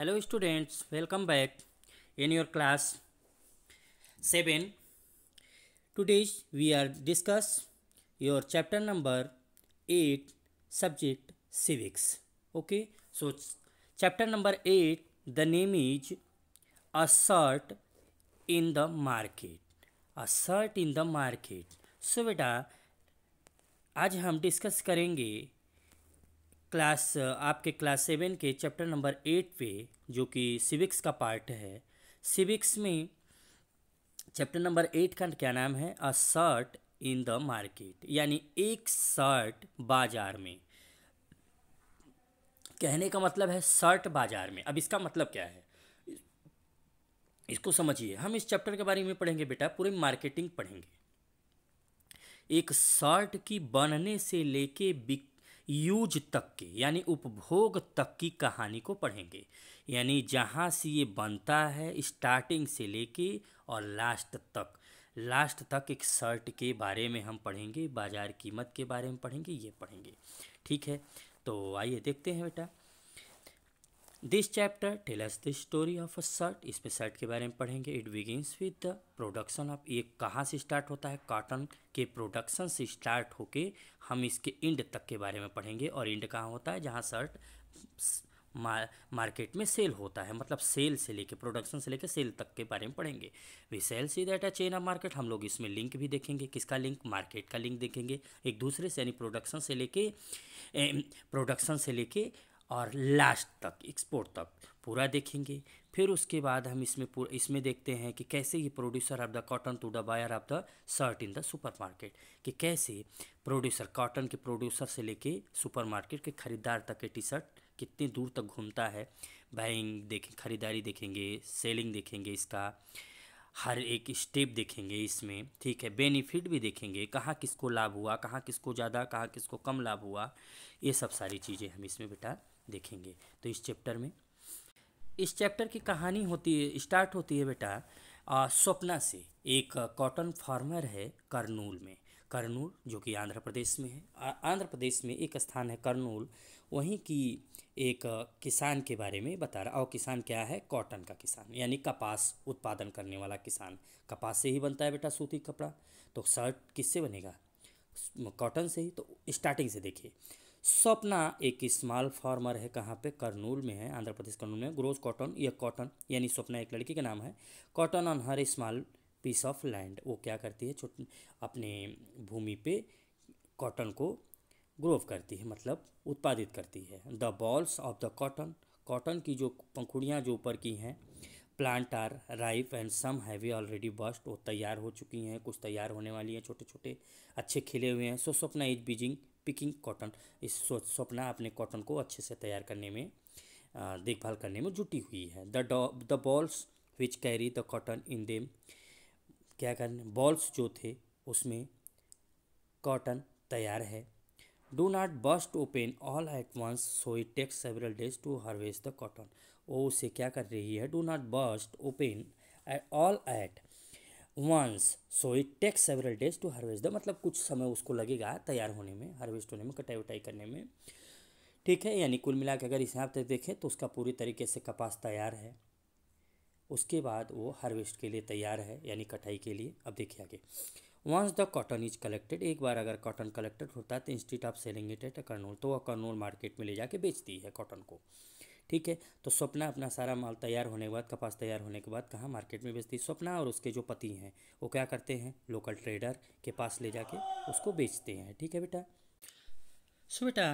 Hello students welcome back in your class seven today's we are discuss your chapter number eight subject civics okay so chapter number eight the name is a shirt in the market a shirt in the market so बेटा आज हम discuss करेंगे class आपके class seven के chapter number eight पे जो कि civics का पार्ट है सिविक्स में चैप्टर नंबर एट का क्या नाम है a shirt in the market यानी एक शर्ट बाजार में कहने का मतलब है शर्ट बाजार में अब इसका मतलब क्या है इसको समझिए हम इस चैप्टर के बारे में पढ़ेंगे बेटा पूरे मार्केटिंग पढ़ेंगे एक शर्ट की बनने से लेके बिक यूज तक के यानी उपभोग तक की कहानी को पढ़ेंगे यानी जहाँ से ये बनता है स्टार्टिंग से लेके और लास्ट तक लास्ट तक एक शर्ट के बारे में हम पढ़ेंगे बाज़ार कीमत के बारे में पढ़ेंगे ये पढ़ेंगे ठीक है तो आइए देखते हैं बेटा this chapter tells the story of a shirt इसमें शर्ट के बारे में पढ़ेंगे it begins with the production of ये कहाँ से स्टार्ट होता है कॉटन के प्रोडक्शन से स्टार्ट होके हम इसके इंड तक के बारे में पढ़ेंगे और इंड कहाँ होता है जहाँ शर्ट मार्केट में सेल होता है मतलब सेल से लेके प्रोडक्शन से लेके सेल तक के बारे में पढ़ेंगे we shall see that a chain of market हम लोग इसमें लिंक भी देखेंगे किसका लिंक मार्केट का लिंक देखेंगे एक दूसरे से यानी प्रोडक्शन से लेके प्रोडक्शन से लेके और लास्ट तक एक्सपोर्ट तक पूरा देखेंगे फिर उसके बाद हम इसमें पूरा इसमें देखते हैं कि कैसे ये producer of the cotton to the buyer of the shirt in the supermarket कि कैसे प्रोड्यूसर कॉटन के प्रोड्यूसर से लेके सुपरमार्केट के ख़रीदार तक के टी शर्ट कितनी दूर तक घूमता है बाइंग देखें ख़रीदारी देखेंगे सेलिंग देखेंगे इसका हर एक स्टेप देखेंगे इसमें ठीक है बेनिफिट भी देखेंगे कहाँ किसको लाभ हुआ कहाँ किसको ज़्यादा कहाँ किसको कम लाभ हुआ ये सब सारी चीज़ें हम इसमें बेटा देखेंगे तो इस चैप्टर में इस चैप्टर की कहानी होती है स्टार्ट होती है बेटा स्वप्ना से एक कॉटन फार्मर है करनूल में करनूल जो कि आंध्र प्रदेश में है आंध्र प्रदेश में एक स्थान है करनूल वहीं की एक किसान के बारे में बता रहा और किसान क्या है कॉटन का किसान यानी कपास उत्पादन करने वाला किसान कपास से ही बनता है बेटा सूती कपड़ा तो शर्ट किससे बनेगा कॉटन से ही तो स्टार्टिंग से देखिए सपना एक स्मॉल फार्मर है कहाँ पे करनूल में है आंध्र प्रदेश करनूल में ग्रोज कॉटन या कॉटन यानी सपना एक लड़की का नाम है cotton on her small piece of land वो क्या करती है छोट अपने भूमि पे कॉटन को ग्रोव करती है मतलब उत्पादित करती है the bolls of the cotton cotton की जो पंखुड़ियाँ जो ऊपर की हैं plant are ripe and some have already burst वो तैयार हो चुकी हैं कुछ तैयार होने वाली हैं छोटे छोटे अच्छे खिले हुए हैं सो सपना इज बीजिंग पिकिंग कॉटन इस स्वप्ना अपने कॉटन को अच्छे से तैयार करने में देखभाल करने में जुटी हुई है the the bolls which carry the cotton in them क्या करने बॉल्स जो थे उसमें कॉटन तैयार है do not burst open all at once so it takes several days to harvest the cotton वो उसे क्या कर रही है do not burst open all at once so it takes several days to harvest the मतलब कुछ समय उसको लगेगा तैयार होने में हार्वेस्ट होने में कटाई उटाई करने में ठीक है यानी कुल मिला के अगर इस हिसाब से देखें तो उसका पूरी तरीके से कपास तैयार है उसके बाद वो हार्वेस्ट के लिए तैयार है यानी कटाई के लिए अब देखिए आगे once the cotton is collected एक बार अगर कॉटन कलेक्टेड होता है तो instead of selling it at Kurnool तो वह मार्केट में ले जाके बेचती है कॉटन को ठीक है तो स्वप्ना अपना सारा माल तैयार होने के बाद कपास तैयार होने के बाद कहाँ मार्केट में बेचती स्वप्ना और उसके जो पति हैं वो क्या करते हैं लोकल ट्रेडर के पास ले जाके उसको बेचते हैं ठीक है बेटा सो बेटा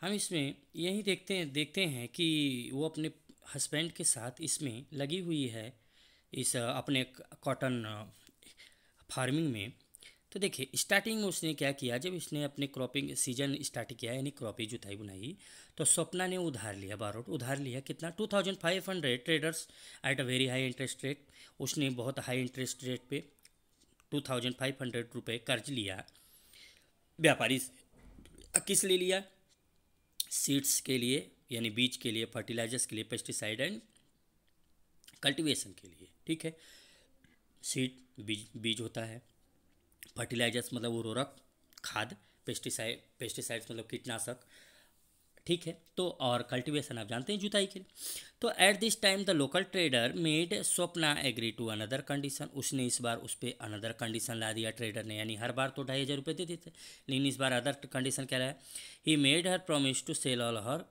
हम इसमें यही देखते हैं देखते हैं कि वो अपने हस्बैंड के साथ इसमें लगी हुई है इस अपने कॉटन फार्मिंग में तो देखिए स्टार्टिंग में उसने क्या किया जब इसने अपने क्रॉपिंग सीजन स्टार्ट किया यानी क्रॉपी जुताई बुनाई तो स्वप्ना ने उधार लिया बारोट उधार लिया कितना two thousand five hundred traders at a very high interest rate उसने बहुत हाई इंटरेस्ट रेट पे टू थाउजेंड फाइव हंड्रेड रुपये कर्ज लिया व्यापारी से किस ले लिया सीड्स के लिए यानी बीज के लिए फर्टिलाइजर्स के लिए पेस्टिसाइड एंड कल्टिवेशन के लिए ठीक है सीड बीज बीज होता है फर्टिलाइजर्स मतलब उर्वरक खाद पेस्टिसाइड पेस्टिसाइड्स मतलब कीटनाशक ठीक है तो और कल्टीवेशन आप जानते हैं जुताई के लिए तो at this time the local trader made Swapna agree to another condition उसने इस बार उस पर अनदर कंडीशन ला दिया ट्रेडर ने यानी हर बार तो ढाई हज़ार रुपये दे देते लेकिन इस बार अदर कंडीशन क्या रहा he made her promise to sell all her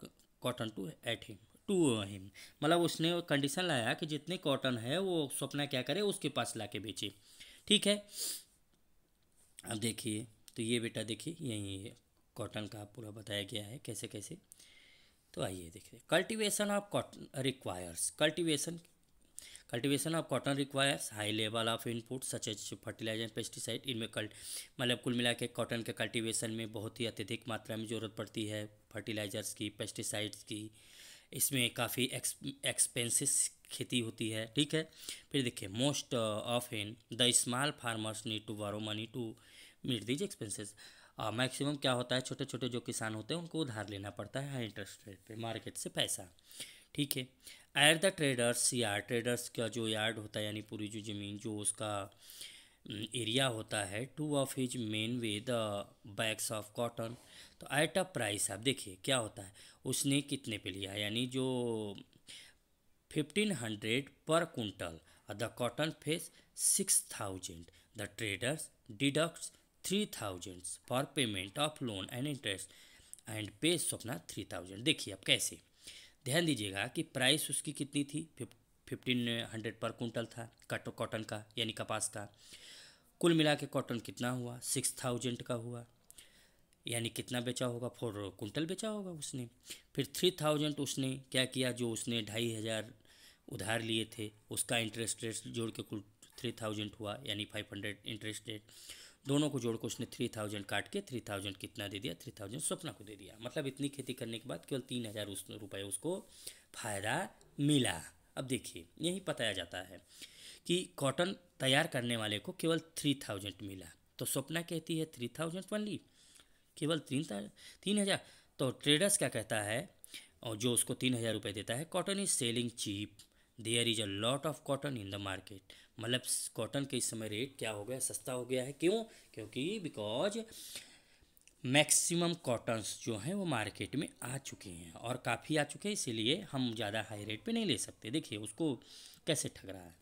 cotton to at him to him मतलब उसने कंडीशन लाया कि जितने कॉटन है वो स्वप्ना क्या करे उसके पास ला के बेचे ठीक है अब देखिए तो ये बेटा देखिए यही है कॉटन का पूरा बताया गया है कैसे कैसे तो आइए देखिए cultivation of cotton requires cultivation cultivation of cotton requires high level of input such as fertilizer pesticide इनमें कल मतलब कुल मिला के कॉटन के कल्टीवेशन में बहुत ही अत्यधिक मात्रा में ज़रूरत पड़ती है फर्टिलाइजर्स की पेस्टिसाइड्स की इसमें काफ़ी एक्स एक्सपेंसिस खेती होती है ठीक है फिर देखिए most of in the small farmers need to borrow money to meet these expenses maximum क्या होता है छोटे छोटे जो किसान होते हैं उनको उधार लेना पड़ता है हाई इंटरेस्ट रेट पे मार्केट से पैसा ठीक है at the traders yard traders का जो यार्ड होता है यानी पूरी जो ज़मीन जो उसका एरिया mm, होता है two of his men weigh the bags of cotton तो एट अ प्राइस आप देखिए क्या होता है उसने कितने पे लिया यानी जो 1500 per quintal. Uh, the cotton the 6000. The traders deducts 3000 for payment of loan and interest पे स्वप्ना थ्री थाउजेंड देखिए अब कैसे ध्यान दीजिएगा कि प्राइस उसकी कितनी थी फिफ्टीन हंड्रेड पर कुंटल था कट कॉटन का यानी कपास का कुल मिला के कॉटन कितना हुआ सिक्स थाउजेंड का हुआ यानी कितना बेचा होगा फोर कुंटल बेचा होगा उसने फिर थ्री थाउजेंड उसने क्या किया जो उसने ढाई हज़ार उधार लिए थे उसका इंटरेस्ट रेट जोड़ के कुल थ्री थाउजेंड हुआ यानी फाइव हंड्रेड इंटरेस्ट रेट दोनों को जोड़ के उसने थ्री थाउजेंड काट के थ्री थाउजेंड कितना दे दिया थ्री थाउजेंड स्वप्ना को दे दिया मतलब इतनी खेती करने के बाद केवल तीन हज़ार उस रुपये उसको फ़ायदा मिला अब देखिए यही बताया जाता है कि कॉटन तैयार करने वाले को केवल थ्री थाउजेंड मिला तो स्वप्ना कहती है थ्री थाउजेंड ओनली केवल तीन तीन हज़ार तो ट्रेडर्स क्या कहता है और जो उसको तीन हज़ार रुपये देता है cotton is selling cheap there is a lot of cotton in the market मतलब कॉटन के इस समय रेट क्या हो गया सस्ता हो गया है क्यों क्योंकि बिकॉज मैक्सिमम कॉटन्स जो हैं वो मार्केट में आ चुके हैं और काफ़ी आ चुके हैं इसीलिए हम ज़्यादा हाई रेट पे नहीं ले सकते देखिए उसको कैसे ठग रहा है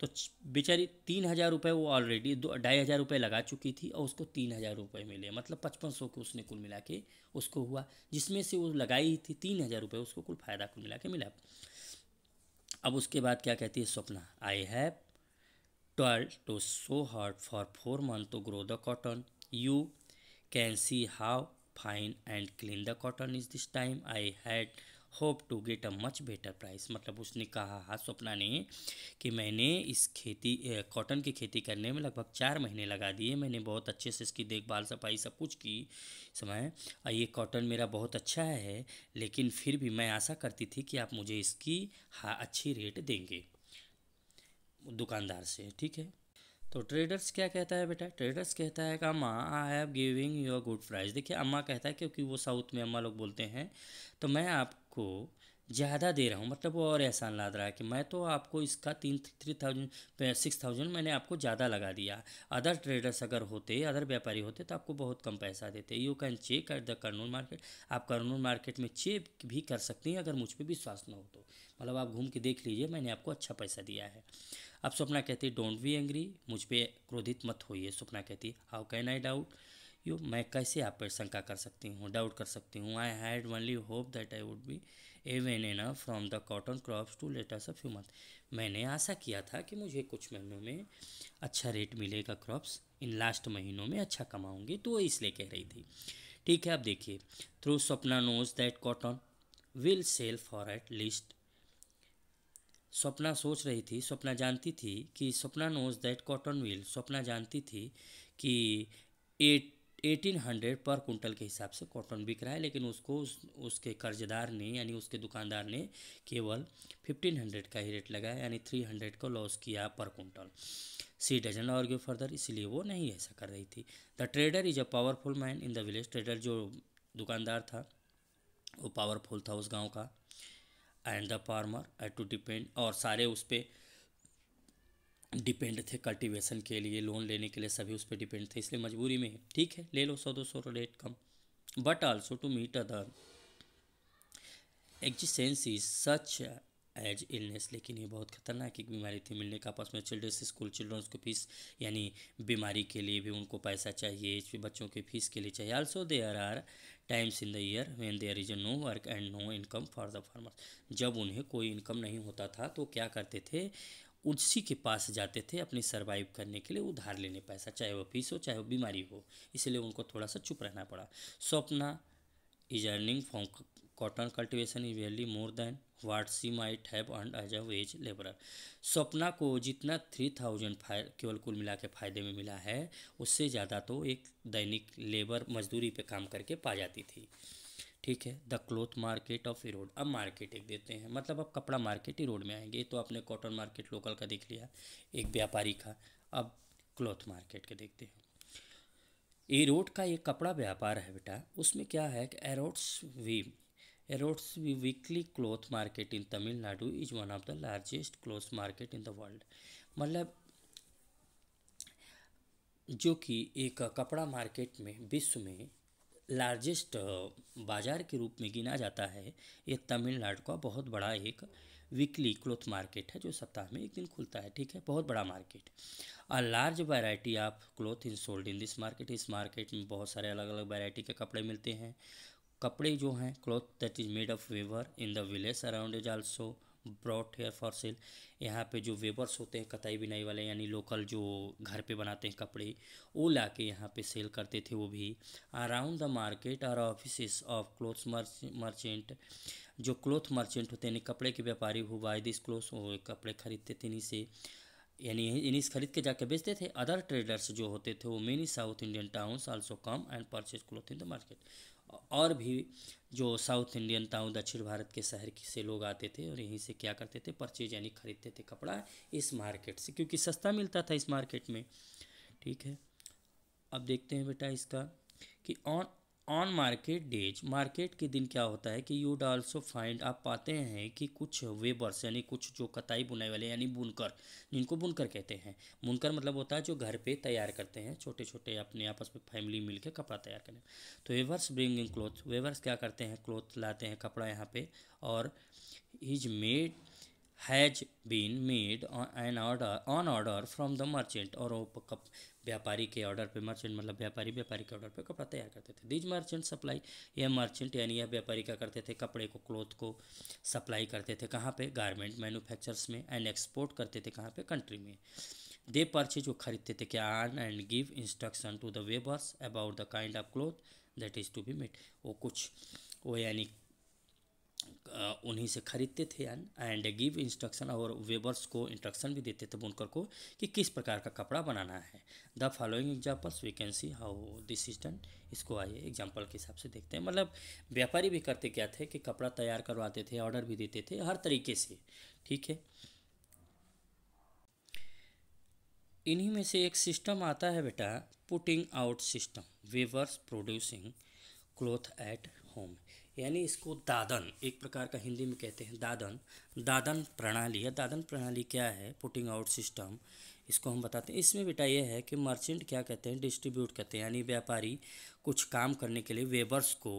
तो बेचारी तीन हज़ार रुपये वो ऑलरेडी दो ढाई हज़ार रुपये लगा चुकी थी और उसको तीन हज़ार रुपये मिले मतलब पचपन सौ को उसने कुल मिला के उसको हुआ जिसमें से वो लगाई थी तीन हज़ार रुपये उसको कुल फ़ायदा कुल मिला के मिला अब उसके बाद क्या कहती है Swapna I have twelve to so hard for four month to grow the cotton you can see how fine and clean the cotton is this time I had hope to get a much better price मतलब उसने कहा हाँ स्वप्ना ने कि मैंने इस खेती cotton की खेती करने में लगभग चार महीने लगा दिए मैंने बहुत अच्छे से इसकी देखभाल सफाई सब कुछ की समय और ये कॉटन मेरा बहुत अच्छा है लेकिन फिर भी मैं आशा करती थी कि आप मुझे इसकी हाँ अच्छी रेट देंगे दुकानदार से ठीक है तो ट्रेडर्स क्या कहता है बेटा ट्रेडर्स कहता है कि अम्मा I have giving your good price देखिए अम्मा कहता है क्योंकि वो साउथ में अम्मा लोग बोलते हैं तो मैं आप आपको ज़्यादा दे रहा हूँ मतलब वो और एहसान लाद रहा है कि मैं तो आपको इसका तीन थ्री थाउजेंड सिक्स थाउजेंड मैंने आपको ज़्यादा लगा दिया अदर ट्रेडर्स अगर होते अदर व्यापारी होते तो आपको बहुत कम पैसा देते you can check at the Kurnool market आप करनूल मार्केट में चेक भी कर सकते हैं अगर मुझ पर विश्वास ना हो तो मतलब आप घूम के देख लीजिए मैंने आपको अच्छा पैसा दिया है अब सपना कहती डोंट बी एंग्री मुझ पर क्रोधित मत होइए सपना कहती how can I doubt you मैं कैसे आप पर शंका कर सकती हूँ डाउट कर सकती हूँ I had only hope that I would be even एना from the cotton crops to letters of month मैंने आशा किया था कि मुझे कुछ महीनों में अच्छा रेट मिलेगा क्रॉप्स इन लास्ट महीनों में अच्छा कमाऊँगी तो वो इसलिए कह रही थी ठीक है आप देखिए through Sapna knows that cotton will sell for at least Swapna सोच रही थी स्वप्ना जानती थी कि Swapna knows that cotton will Swapna जानती थी कि at eighteen hundred per quintal के हिसाब से कॉटन बिक रहा है लेकिन उसको उस, उसके कर्जदार ने यानी उसके दुकानदार ने केवल फिफ्टीन हंड्रेड का ही रेट लगाया यानी थ्री हंड्रेड को लॉस किया पर कुंटल सी डजन और गो फर्दर इसलिए वो नहीं ऐसा कर रही थी the trader is a powerful man in the village trader जो दुकानदार था वो पावरफुल था उस गाँव का and the farmer I to depend और सारे उस पर डिपेंड थे कल्टीवेशन के लिए लोन लेने के लिए सभी उस पर डिपेंड थे इसलिए मजबूरी में ठीक है ले लो सौ दो सौ रेट कम but also to meet other is such as illness लेकिन ये बहुत खतरनाक एक बीमारी थी मिलने का आपस में चिल्ड्रंस स्कूल चिल्ड्रंस को फीस यानी बीमारी के लिए भी उनको पैसा चाहिए बच्चों के फीस के लिए चाहिए also there are times in the year when there is a no work and no income for the farmers जब उन्हें कोई इनकम नहीं होता था तो क्या करते थे उसी के पास जाते थे अपनी सर्वाइव करने के लिए उधार लेने पैसा चाहे वो फीस हो चाहे वो बीमारी हो इसलिए उनको थोड़ा सा चुप रहना पड़ा Swapna is earning from cotton cultivation is barely more than what she might have earn as a wage labour Swapna को जितना थ्री थाउजेंड केवल कुल मिला के फायदे में मिला है उससे ज़्यादा तो एक दैनिक लेबर मजदूरी पे काम करके पा जाती थी ठीक है the cloth market of Erode अब मार्केट एक देते हैं मतलब अब कपड़ा मार्केट इरोड में आएंगे तो आपने कॉटन मार्केट लोकल का देख लिया एक व्यापारी का अब क्लॉथ मार्केट के देखते हैं एरोड का एक कपड़ा व्यापार है बेटा उसमें क्या है कि Erode's we Erode's we weekly cloth market in Tamil Nadu is one of the largest cloth market in the world मतलब जो कि एक कपड़ा मार्केट में विश्व में लार्जेस्ट uh, बाज़ार के रूप में गिना जाता है ये तमिलनाडु का बहुत बड़ा एक वीकली क्लोथ मार्केट है जो सप्ताह में एक दिन खुलता है ठीक है बहुत बड़ा market a large variety of cloth in sold in this market इस मार्केट में बहुत सारे अलग अलग वैरायटी के कपड़े मिलते हैं कपड़े जो हैं cloth that is made of weaver in the village around is also brought here for sale यहाँ पे जो वेबर्स होते हैं कताई बिनाई वाले यानी लोकल जो घर पे बनाते हैं कपड़े वो ला के यहाँ पर सेल करते थे वो भी अराउंड द मार्केट और ऑफिस ऑफ क्लोथ मर्चेंट जो क्लोथ मर्चेंट होते हैं कपड़े के व्यापारी हो बाय दिस क्लोथ कपड़े खरीदते थे इन्हीं से यानी इन्हीं से खरीद के जाके बेचते थे अदर ट्रेडर्स जो होते थे वो many south Indian towns also come and purchase cloth in the market और भी जो साउथ इंडियन टाउन दक्षिण भारत के शहर से लोग आते थे और यहीं से क्या करते थे परचेज यानी खरीदते थे कपड़ा इस मार्केट से क्योंकि सस्ता मिलता था इस मार्केट में ठीक है अब देखते हैं बेटा इसका कि on on market days market के दिन क्या होता है कि यू डल्सो फाइंड आप पाते हैं कि कुछ वेबर्स यानी कुछ जो कताई बुनाई वाले यानी बुनकर जिनको बुनकर कहते हैं बुनकर मतलब होता है जो घर पे तैयार करते हैं छोटे छोटे अपने आपस में फैमिली मिलकर कपड़ा तैयार करने तो वेवर्स ब्रिंगिंग क्लोथ वेवर्स क्या करते हैं क्लोथ लाते हैं कपड़ा यहाँ पर और is made has been made an order on order from the merchant और वो व्यापारी के ऑर्डर पे मर्चेंट मतलब व्यापारी व्यापारी के ऑर्डर पे कपड़ा तैयार करते थे दीज मर्चेंट सप्लाई यह मर्चेंट यानी यह व्यापारी क्या करते थे कपड़े को क्लोथ को सप्लाई करते थे कहाँ पे गारमेंट मैन्युफैक्चरर्स में एंड एक्सपोर्ट करते थे कहाँ पे कंट्री में दे परचेज वो खरीदते थे क्या yarn and give instruction to the weavers about the kind of cloth that is to be made वो कुछ वो यानी उन्हीं से खरीदते थे एंड गिव इंस्ट्रक्शन और वेबर्स को इंस्ट्रक्शन भी देते थे बुनकर को कि किस प्रकार का कपड़ा बनाना है the following examples we can see how this is done इसको आइए एग्जाम्पल के हिसाब से देखते हैं मतलब व्यापारी भी करते क्या थे कि कपड़ा तैयार करवाते थे ऑर्डर भी देते थे हर तरीके से ठीक है इन्हीं में से एक सिस्टम आता है बेटा putting out system weavers producing cloth at home यानी इसको दादन एक प्रकार का हिंदी में कहते हैं दादन दादन प्रणाली या दादन प्रणाली क्या है पुटिंग आउट सिस्टम इसको हम बताते हैं इसमें बेटा यह है कि मर्चेंट क्या कहते हैं डिस्ट्रीब्यूट करते हैं यानी व्यापारी कुछ काम करने के लिए वेबर्स को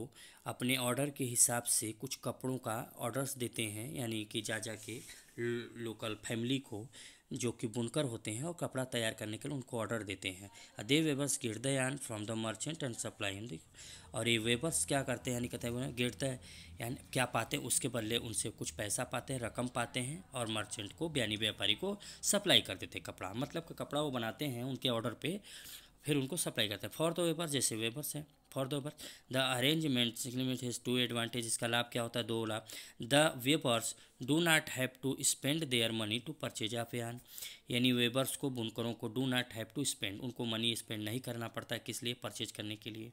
अपने ऑर्डर के हिसाब से कुछ कपड़ों का ऑर्डर्स देते हैं यानी कि जा जा के लोकल फैमिली को जो कि बुनकर होते हैं और कपड़ा तैयार करने के लिए उनको ऑर्डर देते हैं they weavers get the yarn from the merchant and supply in और ये वेबर्स क्या करते हैं यानी कहते हैं गेट द यानी क्या पाते हैं उसके बदले उनसे कुछ पैसा पाते हैं रकम पाते हैं और मर्चेंट को यानी व्यापारी को सप्लाई कर देते हैं कपड़ा मतलब कपड़ा वो बनाते हैं उनके ऑर्डर पर फिर उनको सप्लाई करता है फॉर्थ वेपर जैसे वेपर्स हैं for the weaver the arrangement सिग्निमेंट हैज़ टू एडवांटेज इसका लाभ क्या होता है दो लाभ the weavers do not have to spend their money to purchase अभियान यानी वेबर्स को बुनकरों को do not have to spend उनको मनी स्पेंड नहीं करना पड़ता किस लिए परचेज करने के लिए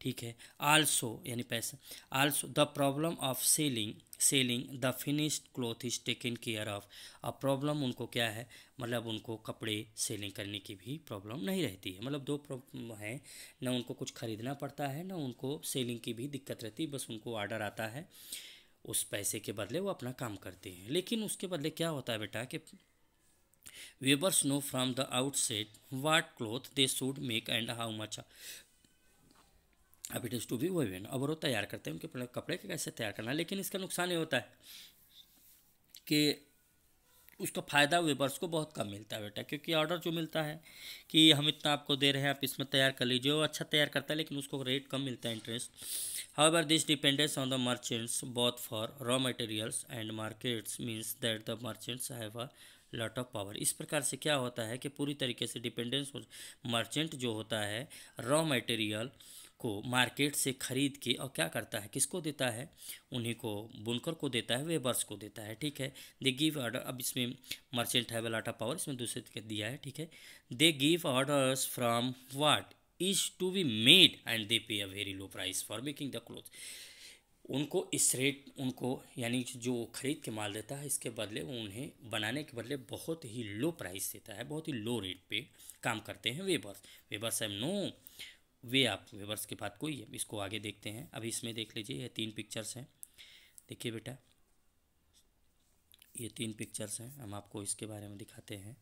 ठीक है आल्सो यानी पैसा also the problem of selling selling the finished cloth is taken care of अब प्रॉब्लम उनको क्या है मतलब उनको कपड़े सेलिंग करने की भी प्रॉब्लम नहीं रहती है मतलब दो प्रॉब्लम है ना उनको कुछ ख़रीदना पड़ता है ना उनको सेलिंग की भी दिक्कत रहती है बस उनको ऑर्डर आता है उस पैसे के बदले वो अपना काम करते हैं लेकिन उसके बदले क्या होता है बेटा कि weavers know from the outset what cloth they should make and how much अब it is to be woven अब वो तैयार करते हैं उनके कपड़े के कैसे तैयार करना है लेकिन इसका नुकसान ये होता है कि उसका फ़ायदा वेबर्स को बहुत कम मिलता है बेटा क्योंकि ऑर्डर जो मिलता है कि हम इतना आपको दे रहे हैं आप इसमें तैयार कर लीजिए वो अच्छा तैयार करता है लेकिन उसको रेट कम मिलता है interest however this dependence on the merchants both for raw materials and markets means that the merchants have a lot of power इस प्रकार से क्या होता है कि पूरी तरीके से डिपेंडेंस मर्चेंट जो होता है रॉ मटेरियल को मार्केट से ख़रीद के और क्या करता है किसको देता है उन्हीं को बुनकर को देता है वेबर्स को देता है ठीक है दे गिव ऑर्डर अब इसमें मर्चेंट है वेलाटा पावर इसमें दूसरे तरीके दिया है ठीक है they give orders from what is to be made and they pay a very low price for making the cloth उनको इस रेट उनको यानी जो ख़रीद के माल देता है इसके बदले वो उन्हें बनाने के बदले बहुत ही लो प्राइस देता है बहुत ही लो रेट पे काम करते हैं weavers weavers am no way आप वर्ष के बाद कोई है इसको आगे देखते हैं अभी इसमें देख लीजिए ये तीन पिक्चर्स हैं देखिए बेटा ये तीन पिक्चर्स हैं हम आपको इसके बारे में दिखाते हैं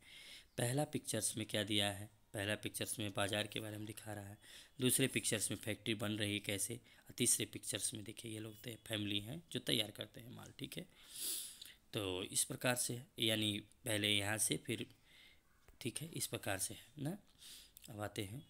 पहला पिक्चर्स में क्या दिया है पहला पिक्चर्स में बाज़ार के बारे में दिखा रहा है दूसरे पिक्चर्स में फैक्ट्री बन रही है कैसे और तीसरे पिक्चर्स में देखिए ये लोग फैमिली तो हैं जो तैयार करते हैं माल ठीक है तो इस प्रकार से यानी पहले यहाँ से फिर ठीक है इस प्रकार से है ना अब आते हैं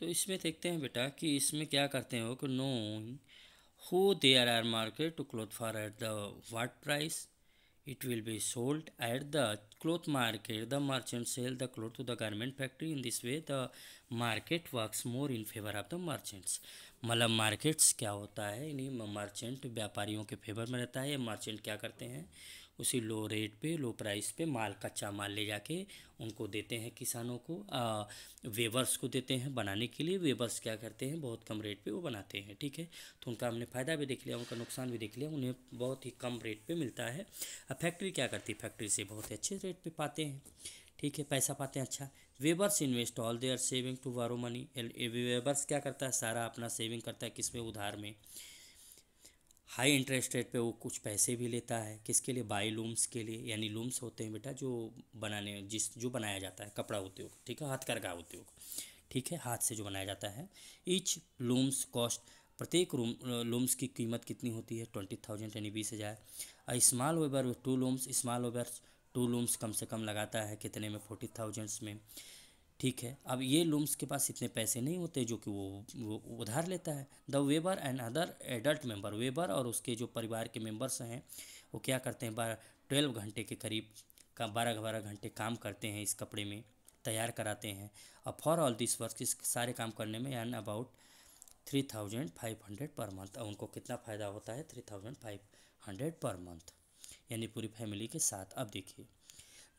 तो इसमें देखते हैं बेटा कि इसमें क्या करते हो कि नो हो there are market to cloth for at the what price it will be sold at the cloth market the merchant sell the cloth to the garment factory in this way the market works more in favour of the merchants मतलब markets क्या होता है यानी merchant व्यापारियों के favour में रहता है ये मर्चेंट क्या करते हैं उसी लो रेट पे लो प्राइस पे माल कच्चा माल ले जाके उनको देते हैं किसानों को आ, वेवर्स को देते हैं बनाने के लिए वेवर्स क्या करते हैं बहुत कम रेट पे वो बनाते हैं ठीक है तो उनका हमने फ़ायदा भी देख लिया उनका नुकसान भी देख लिया उन्हें बहुत ही कम रेट पर मिलता है अब फैक्ट्री क्या करती है फैक्ट्री से बहुत ही अच्छे रेट पर पाते हैं ठीक है पैसा पाते हैं अच्छा weavers invest all their saving to borrow money weavers क्या करता है सारा अपना सेविंग करता है किस में उधार में हाई इंटरेस्ट रेट पे वो कुछ पैसे भी लेता है किसके लिए बाई लूम्स के लिए यानी लूम्स होते हैं बेटा जो बनाने जिस जो बनाया जाता है कपड़ा उद्योग ठीक है हाथ का उद्योग ठीक है हाथ से जो बनाया जाता है ईच लूम्स कॉस्ट प्रत्येक रूम लूम्स की कीमत कितनी होती है ट्वेंटी थाउजेंड यानी बीस हज़ार और small weaver two looms small weaver two looms कम से कम लगाता है कितने में फोर्टी थाउजेंड्स में ठीक है अब ये लूम्स के पास इतने पैसे नहीं होते जो कि वो, वो उधार लेता है the weaver and other adult member weaver और उसके जो परिवार के मेंबर्स हैं वो क्या करते हैं बारह ट्वेल्व घंटे के करीब का बारह बारह घंटे काम करते हैं इस कपड़े में तैयार कराते हैं और फॉर ऑल दिस वर्क इस सारे काम करने में earn about three thousand five hundred per month और उनको कितना फ़ायदा होता है three thousand five hundred per month यानी पूरी फैमिली के साथ अब देखिए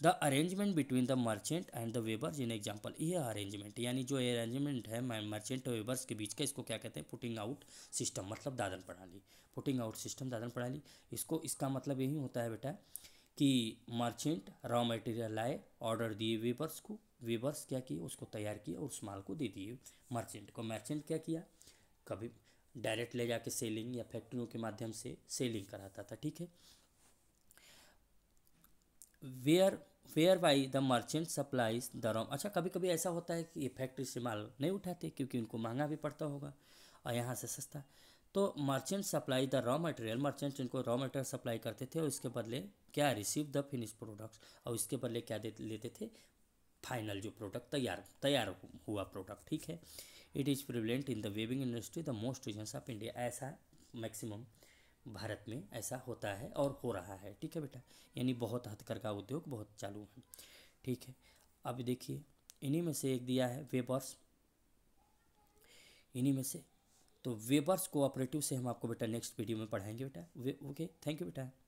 the arrangement between the merchant and the weavers in example ये अरेंजमेंट यानी जो अरेंजमेंट है मर्चेंट और वेबर्स के बीच का इसको क्या कहते हैं पुटिंग आउट सिस्टम मतलब दादन प्रणाली पुटिंग आउट सिस्टम दादन प्रणाली इसको इसका मतलब यही होता है बेटा कि मर्चेंट रॉ मटेरियल लाए ऑर्डर दिए वेबर्स को वेबर्स क्या किए उसको तैयार किए और उस माल को दे दिए मर्चेंट को मर्चेंट क्या किया कभी डायरेक्ट ले जाके सेलिंग या फैक्ट्रियों के माध्यम से सेलिंग कराता था ठीक है where fair by the merchant supplies the raw अच्छा कभी कभी ऐसा होता है कि ये फैक्ट्री से माल नहीं उठाते क्योंकि उनको महंगा भी पड़ता होगा और यहाँ से सस्ता तो merchant supply the raw material merchant इनको रॉ मटेरियल सप्लाई करते थे और इसके बदले क्या रिसीव द फिनिश प्रोडक्ट्स और इसके बदले क्या दे लेते थे फाइनल जो प्रोडक्ट तैयार तैयार हुआ प्रोडक्ट ठीक है it is prevalent in the weaving industry the most regions of India ऐसा मैक्सिमम भारत में ऐसा होता है और हो रहा है ठीक है बेटा यानी बहुत हथकर का उद्योग बहुत चालू है ठीक है अब देखिए इन्हीं में से एक दिया है वेबर्स इन्हीं में से तो वेबर्स कोऑपरेटिव से हम आपको बेटा नेक्स्ट वीडियो में पढ़ाएंगे बेटा ओके थैंक यू बेटा